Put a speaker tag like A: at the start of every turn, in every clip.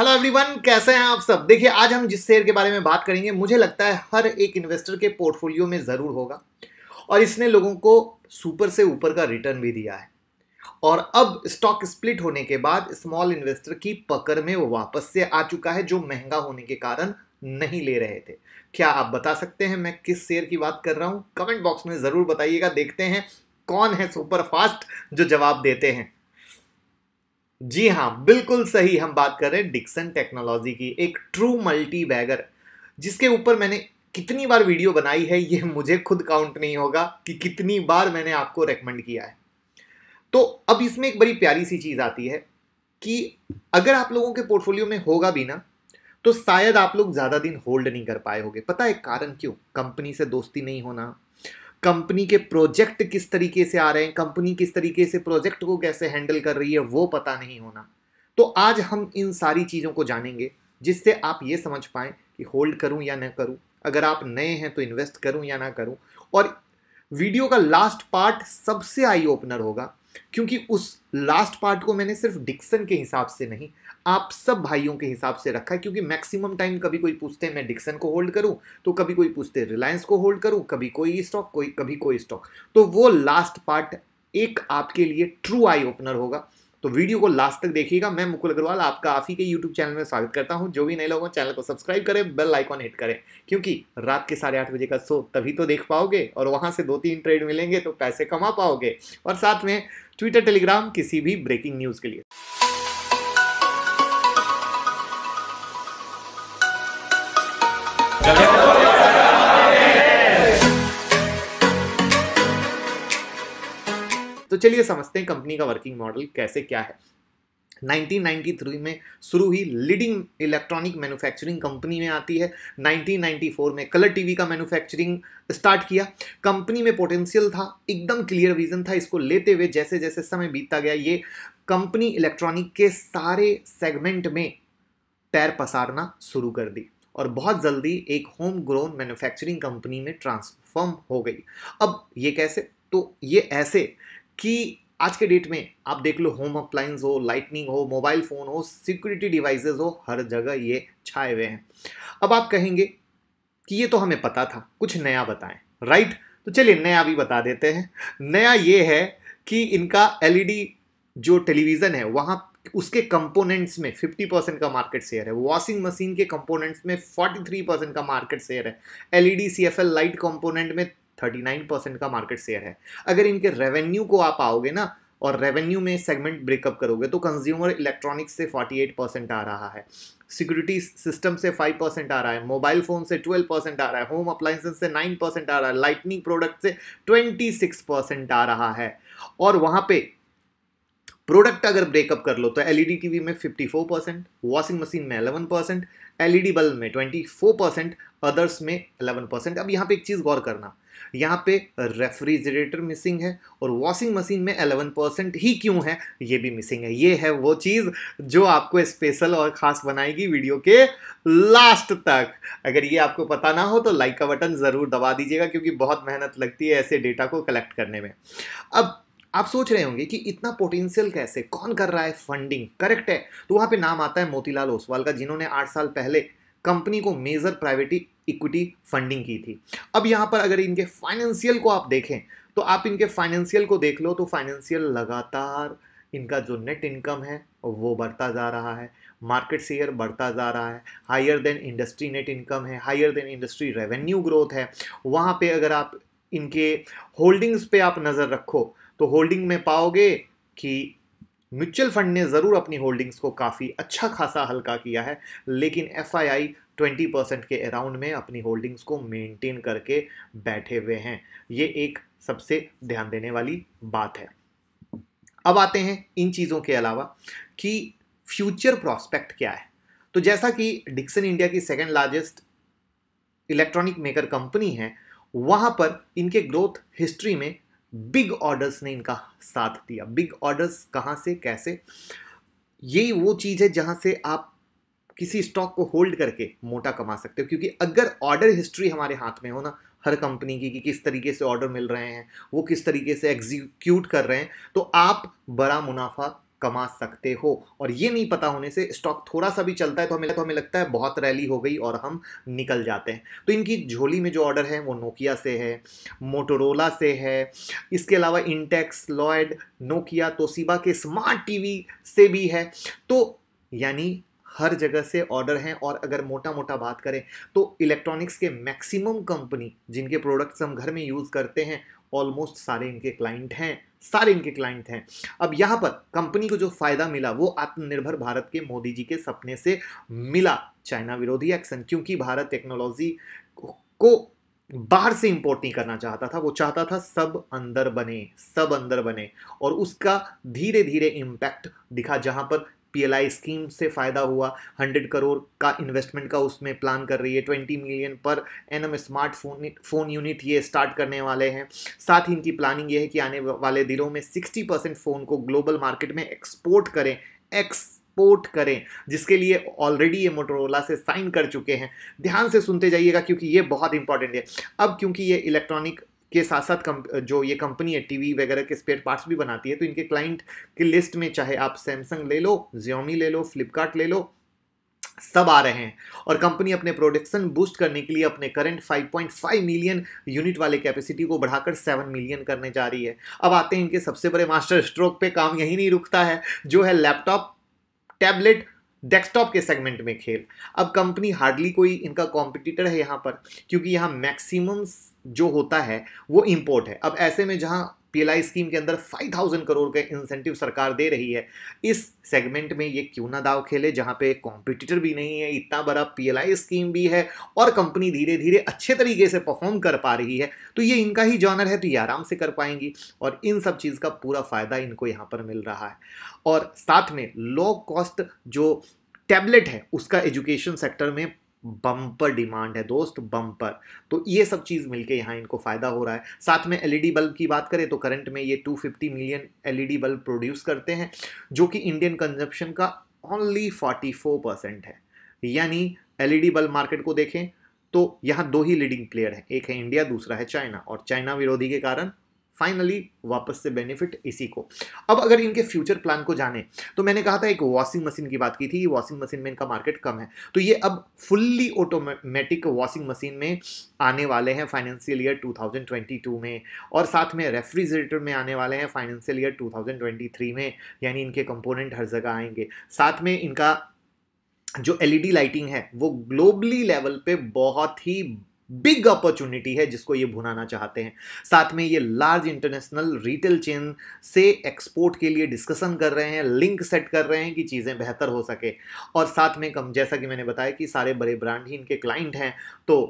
A: hello everyone कैसे हैं आप सब देखिए आज हम जिस शेयर के बारे में बात करेंगे मुझे लगता है हर एक इन्वेस्टर के पोर्टफोलियो में ज़रूर होगा और इसने लोगों को सुपर से ऊपर का रिटर्न भी दिया है और अब स्टॉक स्प्लिट होने के बाद स्मॉल इन्वेस्टर की पकड़ में वो वापस से आ चुका है जो महंगा होने के कारण नहीं ले रहे थे क्या आप बता सकते हैं मैं किस शेयर की बात कर रहा हूँ कमेंट बॉक्स में ज़रूर बताइएगा देखते हैं कौन है सुपर फास्ट जो जवाब देते हैं जी हाँ बिल्कुल सही हम बात कर रहे हैं डिक्सन टेक्नोलॉजी की एक ट्रू मल्टी बैगर जिसके ऊपर मैंने कितनी बार वीडियो बनाई है ये मुझे खुद काउंट नहीं होगा कि कितनी बार मैंने आपको रेकमेंड किया है तो अब इसमें एक बड़ी प्यारी सी चीज़ आती है कि अगर आप लोगों के पोर्टफोलियो में होगा भी ना तो शायद आप लोग ज़्यादा दिन होल्ड नहीं कर पाए होंगे पता है कारण क्यों कंपनी से दोस्ती नहीं होना कंपनी के प्रोजेक्ट किस तरीके से आ रहे हैं कंपनी किस तरीके से प्रोजेक्ट को कैसे हैंडल कर रही है वो पता नहीं होना तो आज हम इन सारी चीज़ों को जानेंगे जिससे आप ये समझ पाएँ कि होल्ड करूँ या ना करूँ अगर आप नए हैं तो इन्वेस्ट करूँ या ना करूँ और वीडियो का लास्ट पार्ट सबसे आई ओपनर होगा क्योंकि उस लास्ट पार्ट को मैंने सिर्फ डिक्सन के हिसाब से नहीं आप सब भाइयों के हिसाब से रखा है क्योंकि मैक्सिमम टाइम कभी कोई पूछते हैं मैं डिक्सन को होल्ड करूं तो कभी कोई पूछते रिलायंस को होल्ड करूं कभी कोई स्टॉक कोई कभी कोई स्टॉक तो वो लास्ट पार्ट एक आपके लिए ट्रू आई ओपनर होगा तो वीडियो को लास्ट तक देखिएगा मैं मुकुल अग्रवाल आपका आप ही के यूट्यूब चैनल में स्वागत करता हूं जो भी नए लोग चैनल को सब्सक्राइब करें बेल आइकॉन हिट करें क्योंकि रात के साढ़े आठ बजे का शो तभी तो देख पाओगे और वहां से दो तीन ट्रेड मिलेंगे तो पैसे कमा पाओगे और साथ में ट्विटर टेलीग्राम किसी भी ब्रेकिंग न्यूज़ के लिए तो चलिए समझते हैं कंपनी का वर्किंग मॉडल कैसे क्या है 1993 में शुरू हुई लीडिंग इलेक्ट्रॉनिक मैन्युफैक्चरिंग कंपनी में आती है 1994 में कलर टीवी का मैन्युफैक्चरिंग स्टार्ट किया कंपनी में पोटेंशियल था एकदम क्लियर विजन था इसको लेते हुए जैसे जैसे समय बीतता गया ये कंपनी इलेक्ट्रॉनिक के सारे सेगमेंट में पैर पसारना शुरू कर दी और बहुत जल्दी एक होम ग्रोन मैन्युफैक्चरिंग कंपनी में ट्रांसफॉर्म हो गई अब ये कैसे तो ये ऐसे कि आज के डेट में आप देख लो होम अप्लाइंस हो लाइटनिंग हो मोबाइल फ़ोन हो सिक्योरिटी डिवाइसेस हो हर जगह ये छाए हुए हैं अब आप कहेंगे कि ये तो हमें पता था कुछ नया बताएं राइट तो चलिए नया भी बता देते हैं नया ये है कि इनका एलईडी e जो टेलीविज़न है वहाँ उसके कंपोनेंट्स में 50 परसेंट का मार्केट शेयर है वॉशिंग मशीन के कंपोनेंट्स में 43 परसेंट का मार्केट शेयर है एलईडी सीएफएल लाइट कंपोनेंट में 39 परसेंट का मार्केट शेयर है अगर इनके रेवेन्यू को आप आओगे ना और रेवेन्यू में सेगमेंट ब्रेकअप करोगे तो कंज्यूमर इलेक्ट्रॉनिक्स से 48 परसेंट आ रहा है सिक्योरिटी सिस्टम से 5 परसेंट आ रहा है मोबाइल फ़ोन से 12 परसेंट आ रहा है होम अप्लाइंसेस से 9 परसेंट आ रहा है लाइटनिंग प्रोडक्ट से 26 परसेंट आ रहा है और वहाँ पे प्रोडक्ट अगर ब्रेकअप कर लो तो एलईडी टीवी में 54 परसेंट वॉशिंग मशीन में 11 परसेंट एलईडी बल्ब में 24 परसेंट अदर्स में 11 परसेंट अब यहाँ पे एक चीज़ गौर करना यहाँ पे रेफ्रिजरेटर मिसिंग है और वॉशिंग मशीन में 11 परसेंट ही क्यों है ये भी मिसिंग है ये है वो चीज़ जो आपको स्पेशल और ख़ास बनाएगी वीडियो के लास्ट तक अगर ये आपको पता ना हो तो लाइक का बटन ज़रूर दबा दीजिएगा क्योंकि बहुत मेहनत लगती है ऐसे डेटा को कलेक्ट करने में अब आप सोच रहे होंगे कि इतना पोटेंशियल कैसे कौन कर रहा है फंडिंग करेक्ट है तो वहाँ पे नाम आता है मोतीलाल ओसवाल का जिन्होंने आठ साल पहले कंपनी को मेजर प्राइवेट इक्विटी फंडिंग की थी अब यहाँ पर अगर इनके फाइनेंशियल को आप देखें तो आप इनके फाइनेंशियल को देख लो तो फाइनेंशियल लगातार इनका जो नेट इनकम है वो बढ़ता जा रहा है मार्केट शेयर बढ़ता जा रहा है higher than industry net income है higher than industry revenue growth है वहाँ पे अगर आप इनके होल्डिंग्स पे आप नज़र रखो तो होल्डिंग में पाओगे कि म्यूचुअल फंड ने ज़रूर अपनी होल्डिंग्स को काफ़ी अच्छा खासा हल्का किया है लेकिन F I I twenty percent के अराउंड में अपनी होल्डिंग्स को मेंटेन करके बैठे हुए हैं ये एक सबसे ध्यान देने वाली बात है अब आते हैं इन चीज़ों के अलावा कि फ्यूचर प्रॉस्पेक्ट क्या है तो जैसा कि डिक्सन इंडिया की second largest electronic maker company है वहाँ पर इनके ग्रोथ हिस्ट्री में बिग ऑर्डर्स ने इनका साथ दिया बिग ऑर्डर्स कहाँ से कैसे यही वो चीज़ है जहाँ से आप किसी स्टॉक को होल्ड करके मोटा कमा सकते हो क्योंकि अगर ऑर्डर हिस्ट्री हमारे हाथ में हो ना हर कंपनी की कि किस तरीके से ऑर्डर मिल रहे हैं वो किस तरीके से एग्जीक्यूट कर रहे हैं तो आप बड़ा मुनाफा कमा सकते हो और ये नहीं पता होने से स्टॉक थोड़ा सा भी चलता है तो हमें तो हमें लगता है बहुत रैली हो गई और हम निकल जाते हैं तो इनकी झोली में जो ऑर्डर है वो नोकिया से है मोटोरोला से है इसके अलावा इंटेक्स लॉयड नोकिया तोसीबा के स्मार्ट टीवी से भी है तो यानी हर जगह से ऑर्डर हैं और अगर मोटा मोटा बात करें तो इलेक्ट्रॉनिक्स के मैक्सिमम कंपनी जिनके प्रोडक्ट्स हम घर में यूज़ करते हैं ऑलमोस्ट सारे इनके क्लाइंट हैं सारे इनके क्लाइंट हैं अब यहाँ पर कंपनी को जो फायदा मिला वो आत्मनिर्भर भारत के मोदी जी के सपने से मिला चाइना विरोधी एक्शन क्योंकि भारत टेक्नोलॉजी को बाहर से इंपोर्ट नहीं करना चाहता था वो चाहता था सब अंदर बने सब अंदर बने और उसका धीरे धीरे इम्पैक्ट दिखा जहाँ पर पीएलआई स्कीम से फ़ायदा हुआ हंड्रेड करोड़ का इन्वेस्टमेंट का उसमें प्लान कर रही है twenty million per annum smart phone phone unit ये स्टार्ट करने वाले हैं साथ ही इनकी प्लानिंग ये है कि आने वाले दिनों में सिक्सटी परसेंट फ़ोन को ग्लोबल मार्केट में एक्सपोर्ट करें एक्स पोर्ट करें जिसके लिए ऑलरेडी ये मोटरोला से साइन कर चुके हैं ध्यान से सुनते जाइएगा क्योंकि ये बहुत इंपॉर्टेंट है अब क्योंकि ये इलेक्ट्रॉनिक के साथ साथ कम, जो ये कंपनी है टीवी वगैरह के स्पेयर पार्ट्स भी बनाती है तो इनके क्लाइंट की लिस्ट में चाहे आप सैमसंग ले लो जियोमी ले लो फ्लिपकार्ट ले लो सब आ रहे हैं और कंपनी अपने प्रोडक्शन बूस्ट करने के लिए अपने करंट 5.5 मिलियन यूनिट वाले कैपेसिटी को बढ़ाकर 7 मिलियन करने जा रही है अब आते हैं इनके सबसे बड़े मास्टर स्ट्रोक पे काम यही नहीं रुकता है जो है लैपटॉप टैबलेट डेस्कटॉप के सेगमेंट में खेल अब कंपनी हार्डली कोई इनका कॉम्पिटिटर है यहाँ पर क्योंकि यहाँ मैक्सिमम जो होता है वो इम्पोर्ट है अब ऐसे में जहाँ पीएलआई स्कीम के अंदर 5000 करोड़ के इंसेंटिव सरकार दे रही है इस सेगमेंट में ये क्यों ना दाव खेले जहाँ पे कॉम्पिटिटर भी नहीं है इतना बड़ा पीएलआई स्कीम भी है और कंपनी धीरे धीरे अच्छे तरीके से परफॉर्म कर पा रही है तो ये इनका ही जॉनर है तो ये आराम से कर पाएंगी और इन सब चीज़ का पूरा फ़ायदा इनको यहाँ पर मिल रहा है और साथ में लो कॉस्ट जो टैबलेट है उसका एजुकेशन सेक्टर में बम्पर डिमांड है दोस्त बम्पर तो ये सब चीज़ मिलके यहाँ इनको फ़ायदा हो रहा है साथ में एलईडी बल्ब e की बात करें तो करंट में ये 250 मिलियन एलईडी बल्ब प्रोड्यूस करते हैं जो कि इंडियन कंजप्शन का ओनली 44 परसेंट है यानी एलईडी बल्ब मार्केट को देखें तो यहाँ दो ही लीडिंग प्लेयर हैं एक है इंडिया दूसरा है चाइना और चाइना विरोधी के कारण फाइनली वापस से बेनिफिट इसी को अब अगर इनके फ्यूचर प्लान को जाने तो मैंने कहा था एक वॉशिंग मशीन की बात की थी वॉशिंग मशीन में इनका मार्केट कम है तो ये अब फुल्ली ऑटोमेटिक वॉशिंग मशीन में आने वाले हैं फाइनेंशियल ईयर 2022 में और साथ में रेफ्रिजरेटर में आने वाले हैं फाइनेंशियल ईयर 2023 में यानी इनके कंपोनेंट हर जगह आएंगे साथ में इनका जो एलईडी लाइटिंग है वो ग्लोबली लेवल पे बहुत ही बिग अपॉर्चुनिटी है जिसको ये भुनाना चाहते हैं साथ में ये लार्ज इंटरनेशनल रिटेल चेन से एक्सपोर्ट के लिए डिस्कशन कर रहे हैं लिंक सेट कर रहे हैं कि चीज़ें बेहतर हो सके और साथ में कम जैसा कि मैंने बताया कि सारे बड़े ब्रांड ही इनके क्लाइंट हैं तो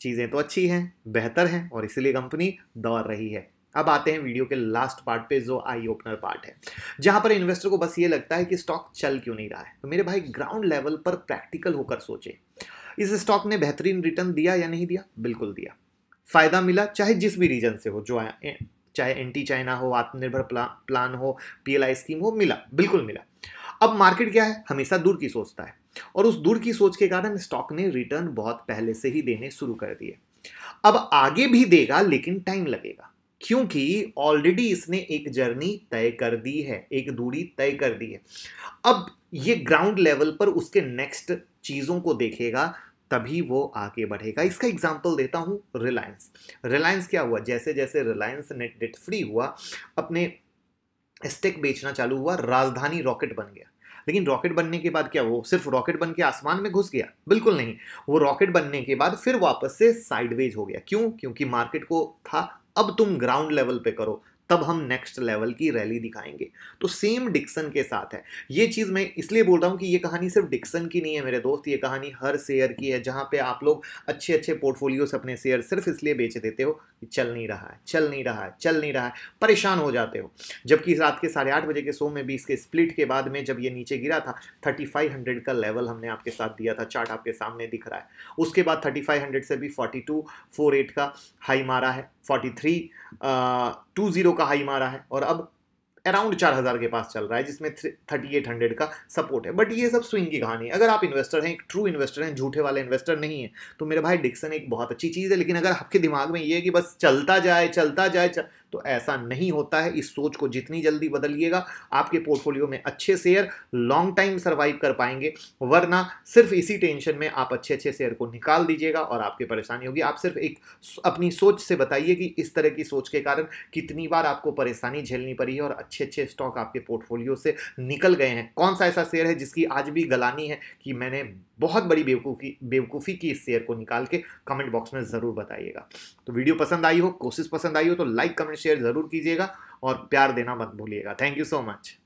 A: चीज़ें तो अच्छी हैं बेहतर हैं और इसीलिए कंपनी दौड़ रही है अब आते हैं वीडियो के लास्ट पार्ट पे जो आई ओपनर पार्ट है जहां पर इन्वेस्टर को बस ये लगता है कि स्टॉक चल क्यों नहीं रहा है तो मेरे भाई ग्राउंड लेवल पर प्रैक्टिकल होकर सोचे इस स्टॉक ने बेहतरीन रिटर्न दिया या नहीं दिया बिल्कुल दिया फ़ायदा मिला चाहे जिस भी रीजन से हो जो आया चाहे एंटी चाइना हो आत्मनिर्भर प्ला, प्लान हो पीएलआई स्कीम हो मिला बिल्कुल मिला अब मार्केट क्या है हमेशा दूर की सोचता है और उस दूर की सोच के कारण स्टॉक ने रिटर्न बहुत पहले से ही देने शुरू कर दिए अब आगे भी देगा लेकिन टाइम लगेगा क्योंकि ऑलरेडी इसने एक जर्नी तय कर दी है एक दूरी तय कर दी है अब ये ग्राउंड लेवल पर उसके नेक्स्ट चीज़ों को देखेगा तभी वो आगे बढ़ेगा इसका एग्जाम्पल देता हूँ रिलायंस रिलायंस क्या हुआ जैसे जैसे रिलायंस नेट डेट फ्री हुआ अपने स्टेक बेचना चालू हुआ राजधानी रॉकेट बन गया लेकिन रॉकेट बनने के बाद क्या वो सिर्फ रॉकेट बन के आसमान में घुस गया बिल्कुल नहीं वो रॉकेट बनने के बाद फिर वापस से साइडवेज हो गया क्यों क्योंकि मार्केट को था अब तुम ग्राउंड लेवल पे करो तब हम नेक्स्ट लेवल की रैली दिखाएंगे तो सेम डिक्सन के साथ है ये चीज़ मैं इसलिए बोल रहा हूँ कि ये कहानी सिर्फ डिक्सन की नहीं है मेरे दोस्त ये कहानी हर शेयर की है जहाँ पे आप लोग अच्छे अच्छे पोर्टफोलियोस अपने शेयर सिर्फ इसलिए बेच देते हो कि चल नहीं रहा है चल नहीं रहा है चल नहीं रहा है परेशान हो जाते हो जबकि रात के साढ़े आठ बजे के शो में भी इसके स्प्लिट के बाद में जब ये नीचे गिरा था थर्टी फाइव हंड्रेड का लेवल हमने आपके साथ दिया था चार्ट आपके सामने दिख रहा है उसके बाद थर्टी फाइव हंड्रेड से भी फोर्टी टू फोर एट का हाई मारा है फोर्टी थ्री टू ज़ीरो का हाई मारा है और अब अराउंड चार हज़ार के पास चल रहा है जिसमें थर्टी एट हंड्रेड का सपोर्ट है बट ये सब स्विंग की कहानी है अगर आप इन्वेस्टर हैं एक ट्रू इन्वेस्टर हैं झूठे वाले इन्वेस्टर नहीं है तो मेरे भाई डिक्सन एक बहुत अच्छी चीज़ है लेकिन अगर आपके दिमाग में ये है कि बस चलता जाए चलता जाए चल... तो ऐसा नहीं होता है इस सोच को जितनी जल्दी बदलिएगा आपके पोर्टफोलियो में अच्छे शेयर लॉन्ग टाइम सर्वाइव कर पाएंगे वरना सिर्फ इसी टेंशन में आप अच्छे अच्छे शेयर को निकाल दीजिएगा और आपकी परेशानी होगी आप सिर्फ एक अपनी सोच से बताइए कि इस तरह की सोच के कारण कितनी बार आपको परेशानी झेलनी पड़ी है और अच्छे अच्छे स्टॉक आपके पोर्टफोलियो से निकल गए हैं कौन सा ऐसा शेयर है जिसकी आज भी गलानी है कि मैंने बहुत बड़ी बेवकूफ़ी बेवकूफ़ी की इस शेयर को निकाल के कमेंट बॉक्स में ज़रूर बताइएगा तो वीडियो पसंद आई हो कोशिश पसंद आई हो तो लाइक कमेंट शेयर ज़रूर कीजिएगा और प्यार देना मत भूलिएगा थैंक यू सो मच